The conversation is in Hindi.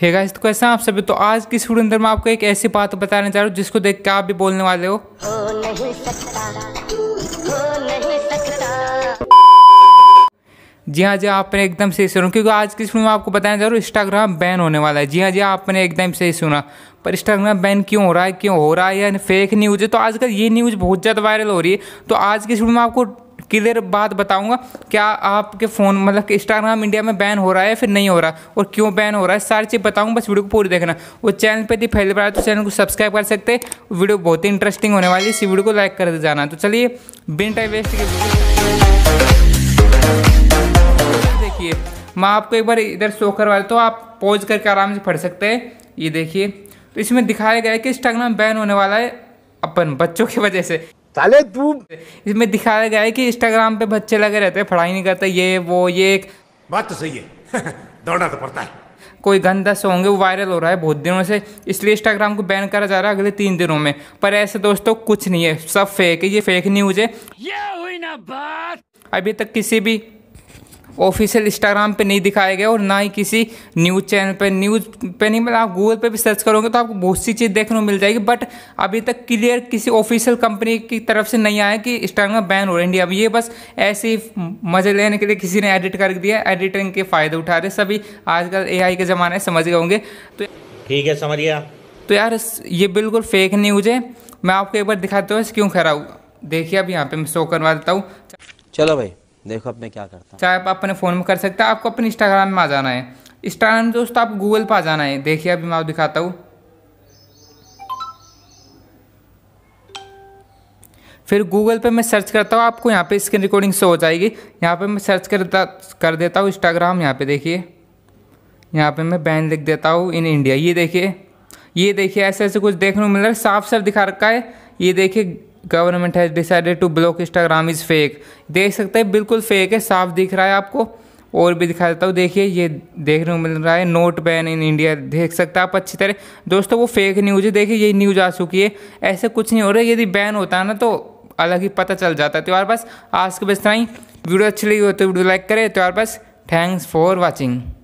हे गाइस तो कैसे आप सभी तो आज की स्टूडियो अंदर मैं आपको एक ऐसी बात बताने जा रहा हूँ जिसको देख के आप भी बोलने वाले हो, जी हाँ जी आपने एकदम सही सुना क्योंकि आज की स्टूडियो में आपको बताने जा रहा हूँ इंस्टाग्राम बैन होने वाला है जी हाँ जी आपने एकदम सही सुना पर इंस्टाग्राम बैन क्यों हो रहा है क्यों हो रहा है या फेक न्यूज़ है तो आजकल ये न्यूज़ बहुत ज़्यादा वायरल हो रही है तो आज की स्टूडियो में आपको क्लियर देर बाद क्या आपके फ़ोन मतलब कि इंस्टाग्राम इंडिया में बैन हो रहा है या फिर नहीं हो रहा और क्यों बैन हो रहा है सारी चीज़ बताऊँगा बस वीडियो को पूरी देखना और चैनल पर यदि पहली बार तो चैनल को सब्सक्राइब कर सकते वीडियो बहुत ही इंटरेस्टिंग होने वाली है इसी वीडियो को लाइक कर जाना तो चलिए बिन टाइम वेस्ट के देखिए मैं आपको एक बार इधर शो करवा तो आप पॉज करके आराम से पढ़ सकते हैं ये देखिए तो इसमें दिखाया गया है कि इंस्टाग्राम बैन होने वाला है अपन बच्चों की वजह से साले तू इसमें दिखाया गया है कि इंस्टाग्राम पे बच्चे लगे रहते हैं पढ़ाई नहीं करते ये वो ये एक बात तो सही है दौड़ना तो पड़ता है कोई गंदा सो होंगे वो वायरल हो रहा है बहुत दिनों से इसलिए इंस्टाग्राम को बैन करा जा रहा है अगले तीन दिनों में पर ऐसे दोस्तों कुछ नहीं है सब फेक है ये फेक न्यूज है ये हुई ना बात अभी तक किसी भी ऑफिशियल इंस्टाग्राम पे नहीं दिखाया गया और ना ही किसी न्यूज़ चैनल पे न्यूज़ पे नहीं मतलब आप गूगल पे भी सर्च करोगे तो आपको बहुत सी चीज़ देखने को मिल जाएगी बट अभी तक क्लियर किसी ऑफिशियल कंपनी की तरफ से नहीं आया कि इंस्टाग्राम बैन हो रहा है इंडिया अब ये बस ऐसे ही मज़े लेने के लिए किसी ने एडिट कर दिया एडिटिंग के फ़ायदे उठा रहे सभी आजकल ए के ज़माने समझ गए होंगे तो ठीक है समझ गया तो यार ये बिल्कुल फेक न्यूज है मैं आपको एक बार दिखाता हूँ क्यों खरा देखिए अब यहाँ पे मैं शो करवा देता हूँ चलो भाई देखो अब मैं क्या करता हूँ चाहे आप अपने फ़ोन में कर सकते हैं आपको अपने इंस्टाग्राम में आ जाना है इंस्टाग्राम में दोस्तों आप गूगल पर आ जाना है देखिए अभी मैं आप दिखाता हूँ फिर गूगल पे मैं सर्च करता हूँ आपको यहाँ पे स्क्रीन रिकॉर्डिंग शो हो जाएगी यहाँ पे मैं सर्च करता कर देता हूँ इंस्टाग्राम यहाँ पे देखिए यहाँ पे मैं बैन लिख देता हूँ इन इंडिया ये देखिए ये देखिए ऐसे ऐसे कुछ देखने को मिल रहा है साफ साफ दिखा रखा है ये देखिए government has decided to block Instagram is fake देख सकते हैं बिल्कुल फेक है साफ दिख रहा है आपको और भी दिखा देता हूँ देखिए ये देखने को मिल रहा है नोट बैन इन इंडिया देख सकते हैं आप अच्छी तरह दोस्तों वो फेक न्यूज़ है देखिए ये न्यूज़ आ चुकी है ऐसे कुछ नहीं हो रहा यदि बैन होता है ना तो अलग ही पता चल जाता है तो यार बस आज के बस इतना ही वीडियो अच्छी लगी हो तो वीडियो लाइक करें तो यार बस थैंक्स फॉर वॉचिंग